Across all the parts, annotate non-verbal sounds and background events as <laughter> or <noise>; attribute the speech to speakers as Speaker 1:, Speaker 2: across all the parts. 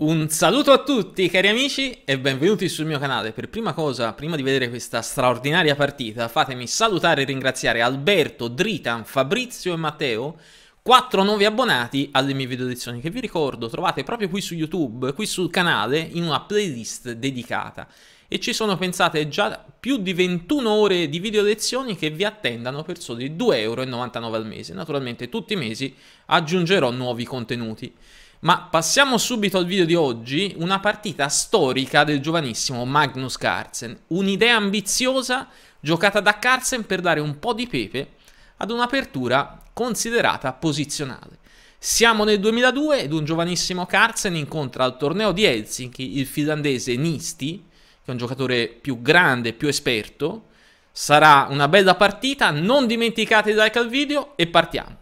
Speaker 1: Un saluto a tutti cari amici e benvenuti sul mio canale. Per prima cosa, prima di vedere questa straordinaria partita, fatemi salutare e ringraziare Alberto, Dritan, Fabrizio e Matteo, quattro nuovi abbonati alle mie video lezioni che vi ricordo trovate proprio qui su YouTube, qui sul canale, in una playlist dedicata. E ci sono pensate già più di 21 ore di video lezioni che vi attendono per soli 2,99€ al mese. Naturalmente tutti i mesi aggiungerò nuovi contenuti. Ma passiamo subito al video di oggi, una partita storica del giovanissimo Magnus Carlsen, un'idea ambiziosa giocata da Carlsen per dare un po' di pepe ad un'apertura considerata posizionale. Siamo nel 2002 ed un giovanissimo Carlsen incontra al torneo di Helsinki il finlandese Nisti, che è un giocatore più grande, più esperto. Sarà una bella partita, non dimenticate di like al video e partiamo.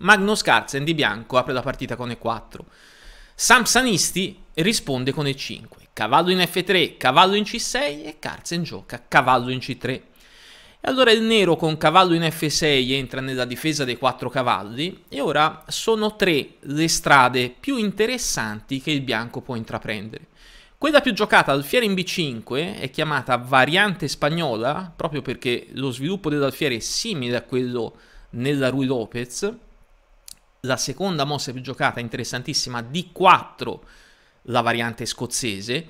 Speaker 1: Magnus Carlsen di bianco apre la partita con E4. Samsanisti risponde con E5. Cavallo in F3, cavallo in C6 e Carlsen gioca cavallo in C3. E allora il nero con cavallo in F6 entra nella difesa dei quattro cavalli e ora sono tre le strade più interessanti che il bianco può intraprendere. Quella più giocata alfiere in B5 è chiamata variante spagnola proprio perché lo sviluppo dell'alfiere è simile a quello nella Rui Lopez la seconda mossa più giocata interessantissima D4, la variante scozzese.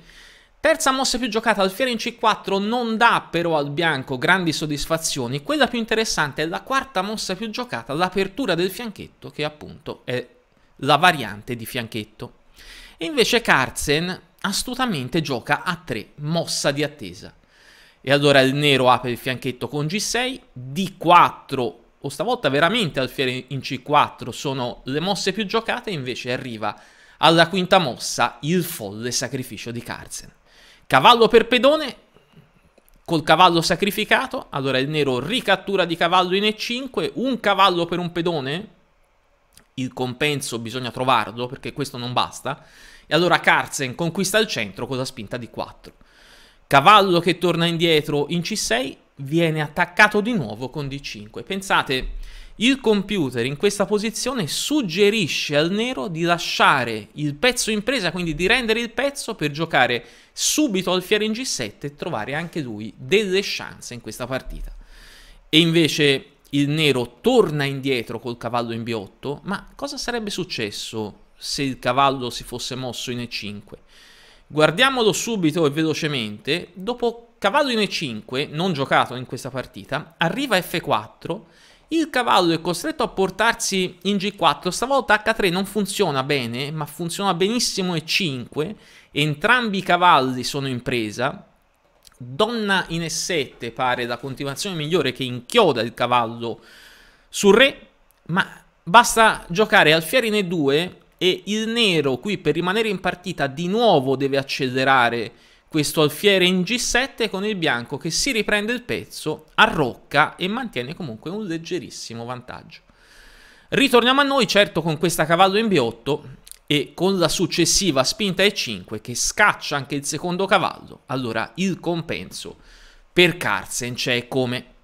Speaker 1: Terza mossa più giocata alfiere in C4 non dà però al bianco grandi soddisfazioni, quella più interessante è la quarta mossa più giocata, l'apertura del fianchetto che appunto è la variante di fianchetto. E invece Carzen astutamente gioca a 3, mossa di attesa. E allora il nero apre il fianchetto con G6, D4 o stavolta veramente alfiere in C4 sono le mosse più giocate, invece arriva alla quinta mossa il folle sacrificio di Carzen. Cavallo per pedone, col cavallo sacrificato, allora il nero ricattura di cavallo in E5, un cavallo per un pedone, il compenso bisogna trovarlo perché questo non basta, e allora Carzen conquista il centro con la spinta di 4. Cavallo che torna indietro in C6, viene attaccato di nuovo con D5. Pensate, il computer in questa posizione suggerisce al nero di lasciare il pezzo in presa, quindi di rendere il pezzo per giocare subito al fiere in G7 e trovare anche lui delle chance in questa partita. E invece il nero torna indietro col cavallo in B8, ma cosa sarebbe successo se il cavallo si fosse mosso in E5? Guardiamolo subito e velocemente, dopo cavallo in E5, non giocato in questa partita, arriva F4, il cavallo è costretto a portarsi in G4, stavolta H3 non funziona bene, ma funziona benissimo E5, entrambi i cavalli sono in presa, donna in E7 pare la continuazione migliore che inchioda il cavallo sul re, ma basta giocare alfiere in E2 e il nero qui per rimanere in partita di nuovo deve accelerare questo alfiere in G7 con il bianco che si riprende il pezzo, arrocca e mantiene comunque un leggerissimo vantaggio. Ritorniamo a noi, certo, con questa cavallo in B8 e con la successiva spinta E5 che scaccia anche il secondo cavallo. Allora, il compenso per Carsen c'è come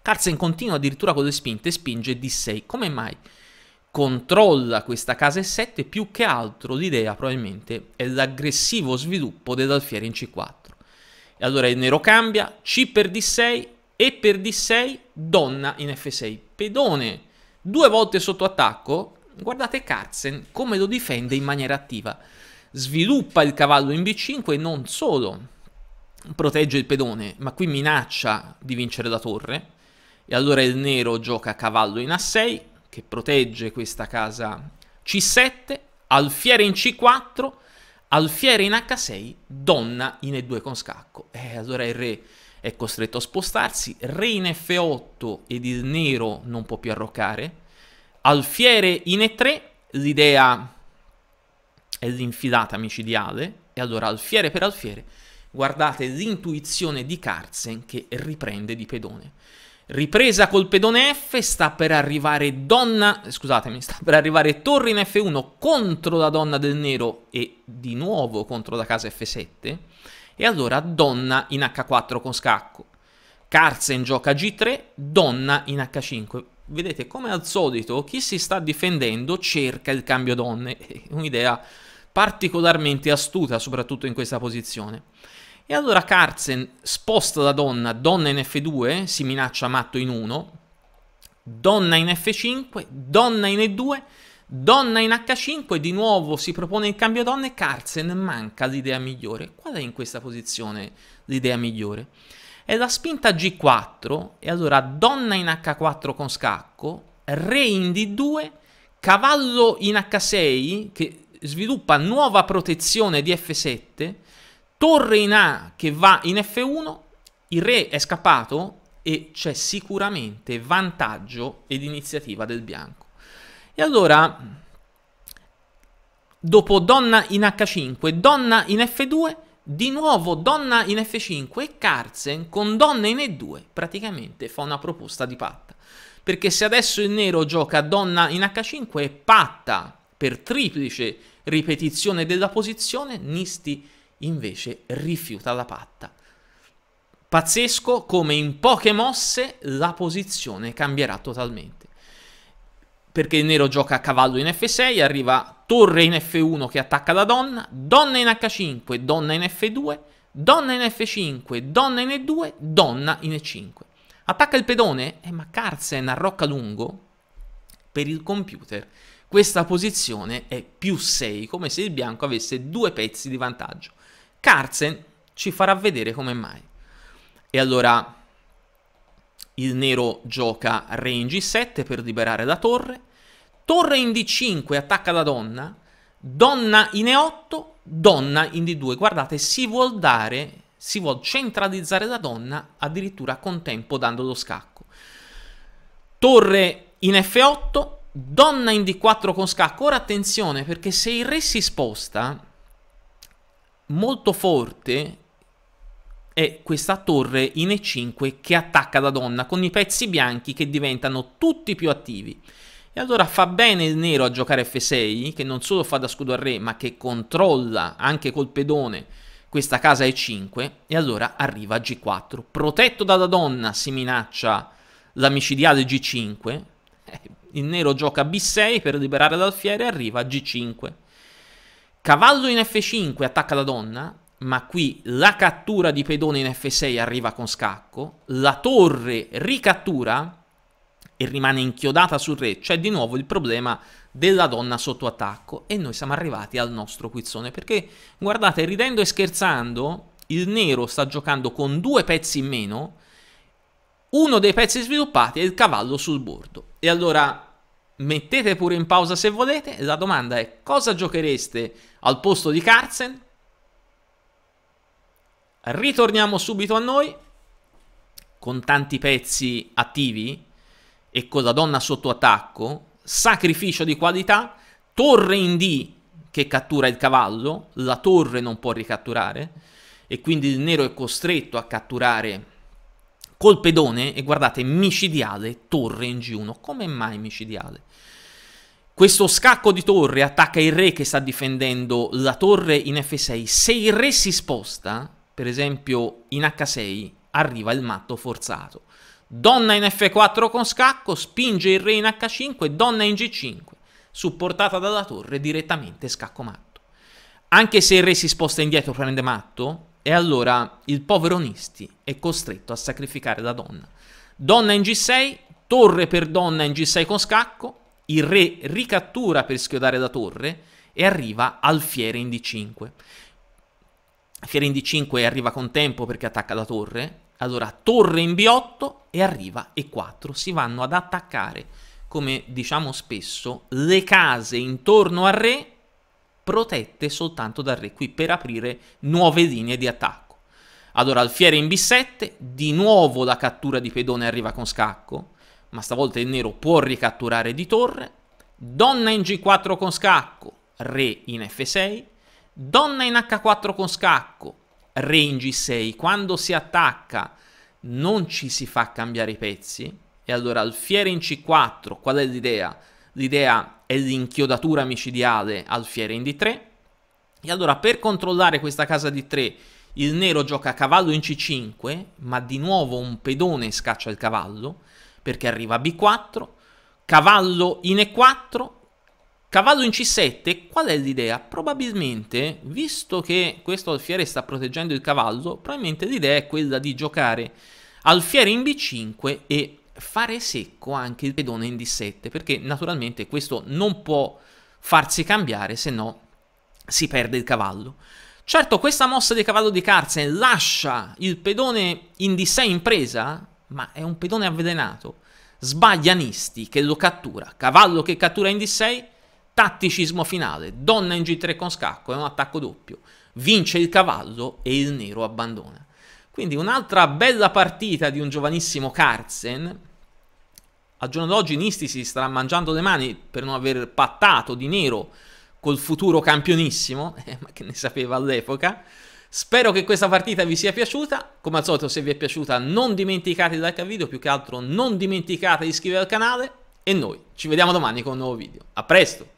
Speaker 1: Carsen continua addirittura con le spinte e spinge D6. Come mai? controlla questa casa E7 più che altro l'idea probabilmente è l'aggressivo sviluppo dell'alfiere in C4. E allora il nero cambia, C per D6, E per D6, donna in F6. Pedone due volte sotto attacco, guardate Carzen come lo difende in maniera attiva. Sviluppa il cavallo in B5 e non solo protegge il pedone, ma qui minaccia di vincere la torre. E allora il nero gioca cavallo in A6, che protegge questa casa C7, alfiere in C4, alfiere in H6, donna in E2 con scacco. E eh, allora il re è costretto a spostarsi, re in F8 ed il nero non può più arroccare, alfiere in E3, l'idea è l'infilata micidiale, e allora alfiere per alfiere, guardate l'intuizione di Carzen che riprende di pedone. Ripresa col pedone F, sta per arrivare donna, scusatemi, sta per arrivare torre in F1 contro la donna del nero e di nuovo contro la casa F7 e allora donna in H4 con scacco. Carzen gioca G3, donna in H5. Vedete, come al solito, chi si sta difendendo cerca il cambio donne, È <laughs> un'idea particolarmente astuta soprattutto in questa posizione. E allora Carlsen sposta la donna, donna in F2, si minaccia matto in 1, donna in F5, donna in E2, donna in H5, di nuovo si propone il cambio donna e Carlsen manca l'idea migliore. Qual è in questa posizione l'idea migliore? È la spinta G4, e allora donna in H4 con scacco, re in D2, cavallo in H6 che sviluppa nuova protezione di F7, torre in A che va in F1, il re è scappato e c'è sicuramente vantaggio ed iniziativa del bianco. E allora, dopo donna in H5, donna in F2, di nuovo donna in F5 e Carlsen con donna in E2 praticamente fa una proposta di patta. Perché se adesso il nero gioca donna in H5 e patta per triplice ripetizione della posizione, Nisti invece rifiuta la patta. Pazzesco come in poche mosse la posizione cambierà totalmente. Perché il nero gioca a cavallo in F6, arriva torre in F1 che attacca la donna, donna in H5, donna in F2, donna in F5, donna in E2, donna in E5. Attacca il pedone? Eh, ma Carlsen arrocca lungo? Per il computer questa posizione è più 6, come se il bianco avesse due pezzi di vantaggio. Carsen ci farà vedere come mai. E allora il nero gioca re in G7 per liberare la torre, torre in D5 attacca la donna, donna in E8, donna in D2. Guardate, si vuol dare, si vuol centralizzare la donna addirittura con tempo dando lo scacco. Torre in F8, donna in D4 con scacco. Ora attenzione perché se il re si sposta molto forte è questa torre in E5 che attacca la donna con i pezzi bianchi che diventano tutti più attivi. E allora fa bene il nero a giocare F6, che non solo fa da scudo al re, ma che controlla anche col pedone questa casa E5, e allora arriva a G4. Protetto dalla donna si minaccia l'amicidiale G5, eh, il nero gioca B6 per liberare l'alfiere e arriva a G5. Cavallo in F5 attacca la donna, ma qui la cattura di pedone in F6 arriva con scacco, la torre ricattura e rimane inchiodata sul re, c'è di nuovo il problema della donna sotto attacco e noi siamo arrivati al nostro quizzone perché guardate ridendo e scherzando il nero sta giocando con due pezzi in meno uno dei pezzi sviluppati è il cavallo sul bordo e allora mettete pure in pausa se volete la domanda è cosa giochereste al posto di Carzen. Ritorniamo subito a noi con tanti pezzi attivi e con la donna sotto attacco, sacrificio di qualità, torre in D che cattura il cavallo, la torre non può ricatturare e quindi il nero è costretto a catturare col pedone e guardate micidiale torre in G1, come mai micidiale? Questo scacco di torre attacca il re che sta difendendo la torre in F6. Se il re si sposta, per esempio in H6, arriva il matto forzato. Donna in F4 con scacco, spinge il re in H5, donna in G5, supportata dalla torre direttamente scacco matto. Anche se il re si sposta indietro prende matto, e allora il povero Nisti è costretto a sacrificare la donna. Donna in G6, torre per donna in G6 con scacco, il re ricattura per schiodare da torre e arriva al fiere in D5. Fiere in D5 arriva con tempo perché attacca la torre, allora torre in B8 e arriva E4. Si vanno ad attaccare, come diciamo spesso, le case intorno al re protette soltanto dal re, qui per aprire nuove linee di attacco. Allora alfiere in B7, di nuovo la cattura di pedone arriva con scacco, ma stavolta il nero può ricatturare di torre, donna in g4 con scacco, re in f6, donna in h4 con scacco, re in g6. Quando si attacca non ci si fa cambiare i pezzi, e allora alfiere in c4, qual è l'idea? L'idea è l'inchiodatura micidiale alfiere in d3, e allora per controllare questa casa di 3 il nero gioca cavallo in c5, ma di nuovo un pedone scaccia il cavallo, perché arriva a B4, cavallo in E4, cavallo in C7. Qual è l'idea? Probabilmente, visto che questo alfiere sta proteggendo il cavallo, probabilmente l'idea è quella di giocare alfiere in B5 e fare secco anche il pedone in D7, perché naturalmente questo non può farsi cambiare, se no si perde il cavallo. Certo, questa mossa di cavallo di Carzen lascia il pedone in D6 in presa, ma è un pedone avvelenato. Sbaglia Nisti che lo cattura, cavallo che cattura in D6, tatticismo finale, donna in G3 con scacco, è un attacco doppio. Vince il cavallo e il nero abbandona. Quindi un'altra bella partita di un giovanissimo Carlsen. Al giorno d'oggi Nisti si starà mangiando le mani per non aver pattato di nero col futuro campionissimo, <laughs> eh, ma che ne sapeva all'epoca. Spero che questa partita vi sia piaciuta, come al solito se vi è piaciuta non dimenticate di like al video, più che altro non dimenticate di iscrivervi al canale e noi ci vediamo domani con un nuovo video. A presto!